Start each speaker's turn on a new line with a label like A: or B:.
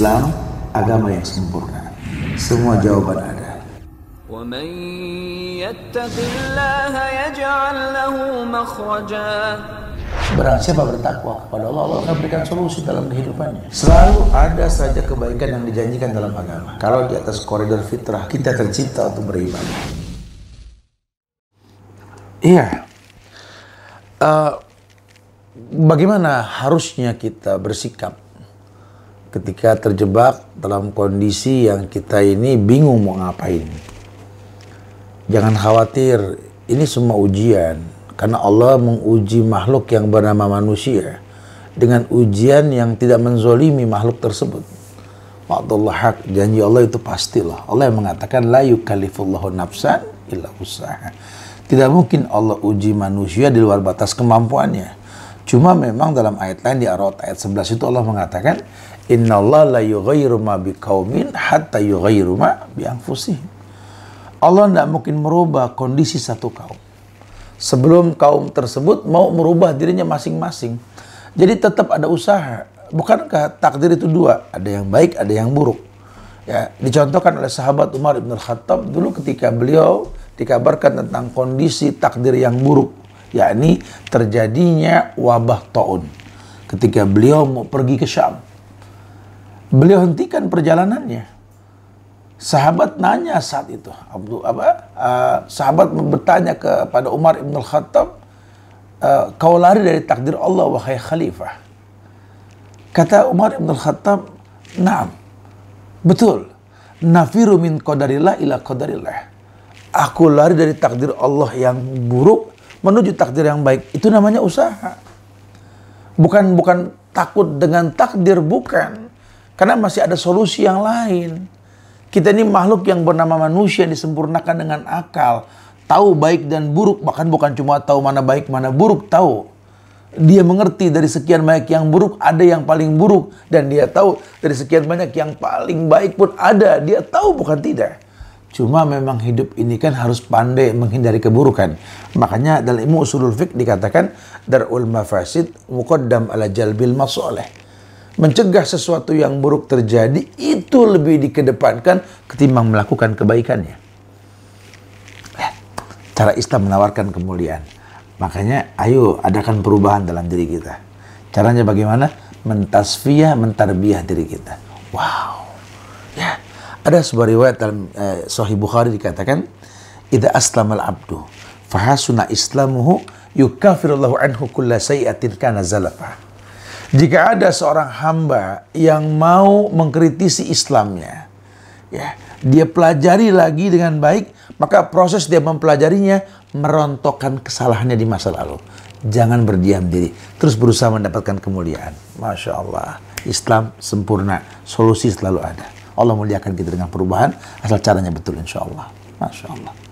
A: Islam agama yang sempurna. Semua jawaban ada. ومن siapa bertakwa kepada Allah, Allah akan berikan solusi dalam kehidupannya. Selalu ada saja kebaikan yang dijanjikan dalam agama. Kalau di atas koridor fitrah, kita tercipta untuk beribadah. Iya. Uh, bagaimana harusnya kita bersikap ketika terjebak dalam kondisi yang kita ini bingung mau ngapain. Jangan khawatir, ini semua ujian karena Allah menguji makhluk yang bernama manusia dengan ujian yang tidak menzolimi makhluk tersebut. Allah hak, janji Allah itu pastilah. Allah yang mengatakan, La yukalifullahu nafsan illa usaha. Tidak mungkin Allah uji manusia di luar batas kemampuannya. Cuma memang dalam ayat lain di arot ayat 11 itu Allah mengatakan, Inna Allah la yughayyiru ma biqaumin hatta yughayyiru ma bi anfusihim. Allah tidak mungkin merubah kondisi satu kaum sebelum kaum tersebut mau merubah dirinya masing-masing. Jadi tetap ada usaha. Bukankah takdir itu dua? Ada yang baik, ada yang buruk. Ya, dicontohkan oleh sahabat Umar bin Khattab dulu ketika beliau dikabarkan tentang kondisi takdir yang buruk, yakni terjadinya wabah taun ketika beliau mau pergi ke Syam Beliau hentikan perjalanannya. Sahabat nanya saat itu, Abdul apa? Uh, sahabat bertanya kepada Umar ibn Al Khattab, uh, eh, kau lari dari takdir Allah wahai Khalifah. Kata Umar ibn Al Khattab, naam, betul. Nafiru min qadarillah ila qadarillah. Aku lari dari takdir Allah yang buruk menuju takdir yang baik. Itu namanya usaha. Bukan bukan takut dengan takdir bukan. Karena masih ada solusi yang lain. Kita ini makhluk yang bernama manusia disempurnakan dengan akal. Tahu baik dan buruk, bahkan bukan cuma tahu mana baik, mana buruk, tahu. Dia mengerti dari sekian banyak yang buruk, ada yang paling buruk. Dan dia tahu dari sekian banyak yang paling baik pun ada. Dia tahu bukan tidak. Cuma memang hidup ini kan harus pandai menghindari keburukan. Makanya dalam ilmu usulul fiqh dikatakan darul mafasid muqaddam ala jalbil masoleh mencegah sesuatu yang buruk terjadi itu lebih dikedepankan ketimbang melakukan kebaikannya. Ya, cara Islam menawarkan kemuliaan. Makanya ayo adakan perubahan dalam diri kita. Caranya bagaimana? Mentasfiah, mentarbiah diri kita. Wow. Ya. Ada sebuah riwayat dalam eh, Sahih Bukhari dikatakan, "Idza aslamal abdu fahasuna islamuhu yukafirullahu anhu kulla sayyatin kana zalafa." Jika ada seorang hamba yang mau mengkritisi Islamnya, ya, dia pelajari lagi dengan baik, maka proses dia mempelajarinya merontokkan kesalahannya di masa lalu. Jangan berdiam diri, terus berusaha mendapatkan kemuliaan. Masya Allah, Islam sempurna, solusi selalu ada. Allah muliakan kita dengan perubahan, asal caranya betul insya Allah. Masya Allah.